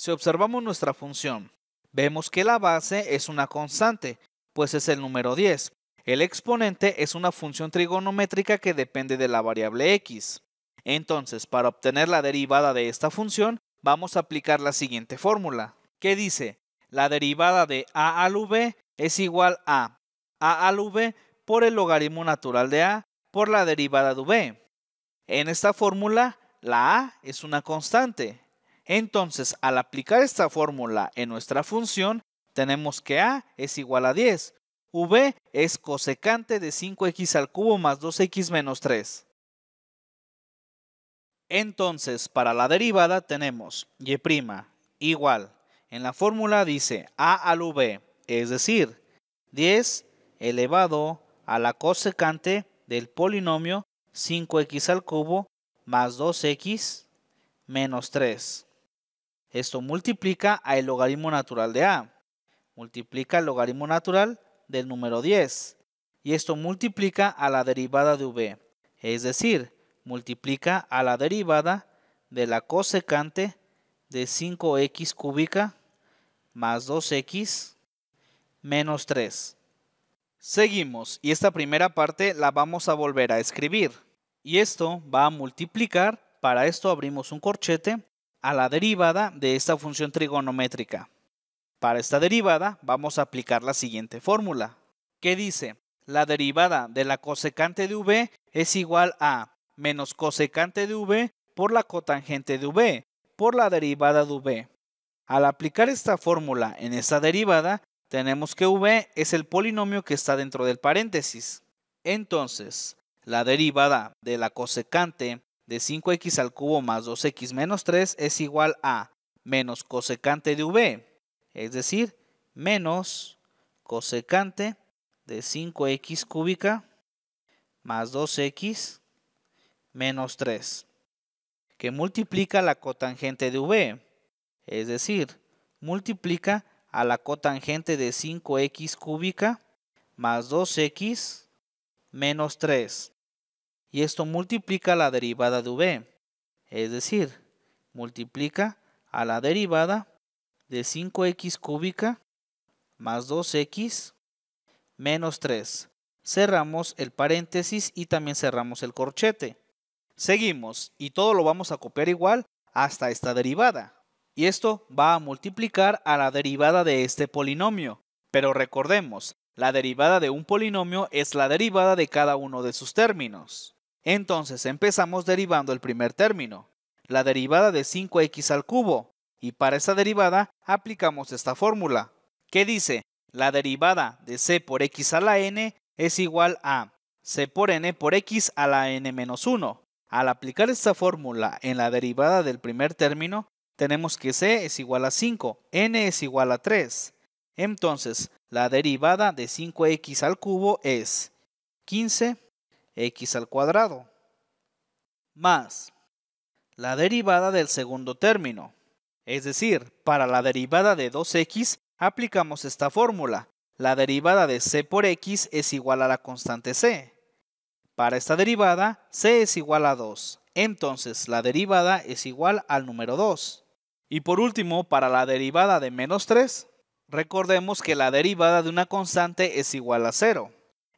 Si observamos nuestra función, vemos que la base es una constante, pues es el número 10. El exponente es una función trigonométrica que depende de la variable x. Entonces, para obtener la derivada de esta función, vamos a aplicar la siguiente fórmula, que dice, la derivada de a al v es igual a a al v por el logaritmo natural de a por la derivada de v. En esta fórmula, la a es una constante, entonces, al aplicar esta fórmula en nuestra función, tenemos que A es igual a 10. V es cosecante de 5x al cubo más 2x menos 3. Entonces, para la derivada tenemos y' igual. En la fórmula dice a al v, es decir, 10 elevado a la cosecante del polinomio 5x al cubo más 2x menos 3. Esto multiplica al logaritmo natural de A. Multiplica el logaritmo natural del número 10. Y esto multiplica a la derivada de V. Es decir, multiplica a la derivada de la cosecante de 5x cúbica más 2x menos 3. Seguimos y esta primera parte la vamos a volver a escribir. Y esto va a multiplicar, para esto abrimos un corchete a la derivada de esta función trigonométrica. Para esta derivada vamos a aplicar la siguiente fórmula, que dice la derivada de la cosecante de v es igual a menos cosecante de v por la cotangente de v por la derivada de v. Al aplicar esta fórmula en esta derivada, tenemos que v es el polinomio que está dentro del paréntesis. Entonces, la derivada de la cosecante de 5x al cubo más 2x menos 3 es igual a menos cosecante de v, es decir, menos cosecante de 5x cúbica más 2x menos 3, que multiplica la cotangente de v, es decir, multiplica a la cotangente de 5x cúbica más 2x menos 3, y esto multiplica la derivada de v, es decir, multiplica a la derivada de 5x cúbica más 2x menos 3. Cerramos el paréntesis y también cerramos el corchete. Seguimos y todo lo vamos a copiar igual hasta esta derivada. Y esto va a multiplicar a la derivada de este polinomio. Pero recordemos, la derivada de un polinomio es la derivada de cada uno de sus términos. Entonces empezamos derivando el primer término, la derivada de 5x al cubo, y para esa derivada aplicamos esta fórmula, que dice la derivada de c por x a la n es igual a c por n por x a la n menos 1. Al aplicar esta fórmula en la derivada del primer término, tenemos que c es igual a 5, n es igual a 3. Entonces, la derivada de 5x al cubo es 15 x al cuadrado, más la derivada del segundo término. Es decir, para la derivada de 2x aplicamos esta fórmula. La derivada de c por x es igual a la constante c. Para esta derivada, c es igual a 2. Entonces, la derivada es igual al número 2. Y por último, para la derivada de menos 3, recordemos que la derivada de una constante es igual a 0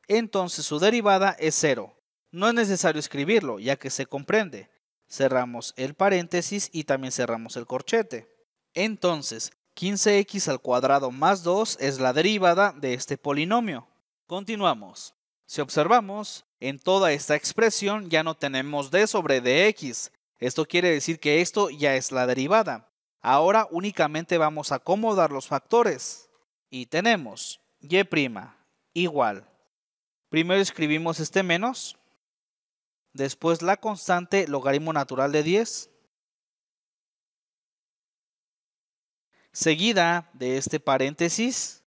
entonces su derivada es 0. No es necesario escribirlo, ya que se comprende. Cerramos el paréntesis y también cerramos el corchete. Entonces, 15x al cuadrado más 2 es la derivada de este polinomio. Continuamos. Si observamos, en toda esta expresión ya no tenemos d sobre dx. Esto quiere decir que esto ya es la derivada. Ahora únicamente vamos a acomodar los factores. Y tenemos y' igual Primero escribimos este menos, después la constante logaritmo natural de 10, seguida de este paréntesis,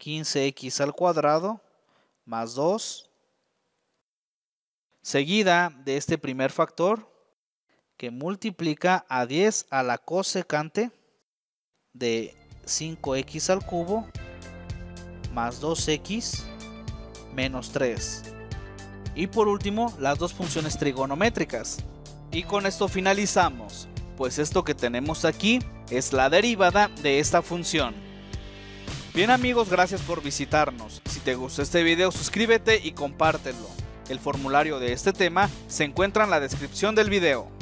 15x al cuadrado más 2, seguida de este primer factor que multiplica a 10 a la cosecante de 5x al cubo más 2x menos 3. Y por último, las dos funciones trigonométricas. Y con esto finalizamos, pues esto que tenemos aquí es la derivada de esta función. Bien amigos, gracias por visitarnos. Si te gustó este video, suscríbete y compártelo. El formulario de este tema se encuentra en la descripción del video.